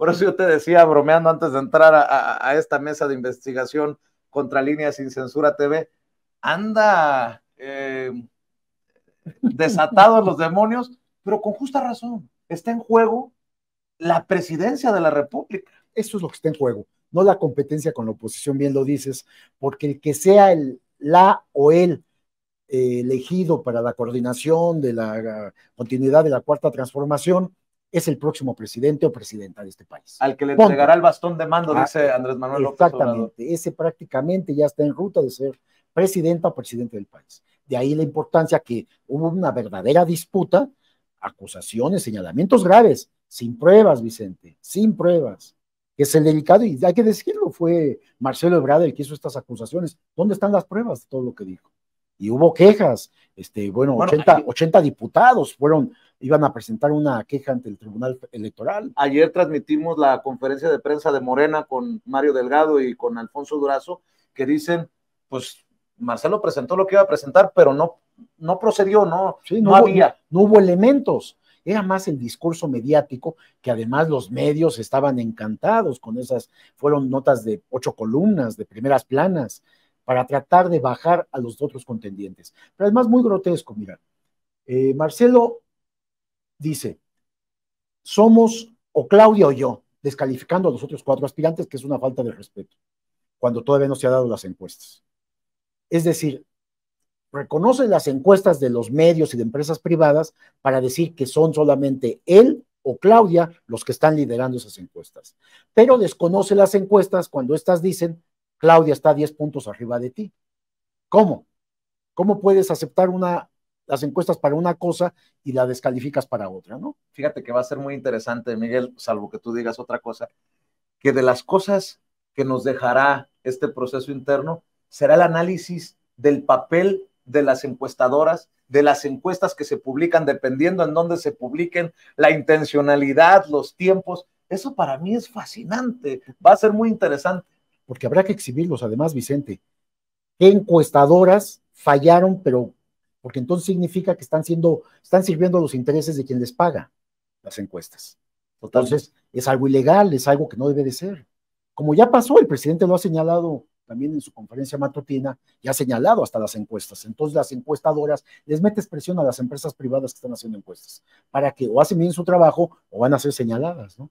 Por eso yo te decía, bromeando antes de entrar a, esta mesa de investigación contra Líneas Sin Censura TV, anda eh, desatados los demonios, pero con justa razón. Está en juego la presidencia de la República. Eso es lo que está en juego, no la competencia con la oposición, bien lo dices, porque el que sea el, la o el eh, elegido para la coordinación de la continuidad de la cuarta transformación, es el próximo presidente o presidenta de este país. Al que le entregará el bastón de mando, ah, dice Andrés Manuel López Exactamente, ese prácticamente ya está en ruta de ser presidenta o presidente del país. De ahí la importancia que hubo una verdadera disputa, acusaciones, señalamientos graves, sin pruebas, Vicente, sin pruebas. Que es el delicado, y hay que decirlo, fue Marcelo Ebrard el que hizo estas acusaciones. ¿Dónde están las pruebas de todo lo que dijo? Y hubo quejas, este, bueno, 80 diputados fueron iban a presentar una queja ante el Tribunal Electoral. Ayer transmitimos la conferencia de prensa de Morena con Mario Delgado y con Alfonso Durazo, que dicen, pues Marcelo presentó lo que iba a presentar, pero no, no procedió, no, no, había. no hubo elementos. Era más el discurso mediático, que además los medios estaban encantados con esas, fueron notas de ocho columnas, de primeras planas, para tratar de bajar a los otros contendientes. Pero además muy grotesco, mira. Eh, Marcelo dice, somos o Claudia o yo, descalificando a los otros cuatro aspirantes, que es una falta de respeto, cuando todavía no se han dado las encuestas. Es decir, reconoce las encuestas de los medios y de empresas privadas para decir que son solamente él o Claudia los que están liderando esas encuestas, pero desconoce las encuestas cuando estas dicen, Claudia está 10 puntos arriba de ti. ¿Cómo? ¿Cómo puedes aceptar una las encuestas para una cosa y la descalificas para otra, ¿no? Fíjate que va a ser muy interesante, Miguel, salvo que tú digas otra cosa, que de las cosas que nos dejará este proceso interno será el análisis del papel de las encuestadoras, de las encuestas que se publican, dependiendo en dónde se publiquen, la intencionalidad, los tiempos. Eso para mí es fascinante, va a ser muy interesante. Porque habrá que exhibirlos, además, Vicente. ¿Qué encuestadoras fallaron, pero porque entonces significa que están siendo, están sirviendo los intereses de quien les paga las encuestas. Entonces, es algo ilegal, es algo que no debe de ser. Como ya pasó, el presidente lo ha señalado también en su conferencia matutina, y ha señalado hasta las encuestas. Entonces, las encuestadoras les metes presión a las empresas privadas que están haciendo encuestas para que o hacen bien su trabajo o van a ser señaladas. ¿no?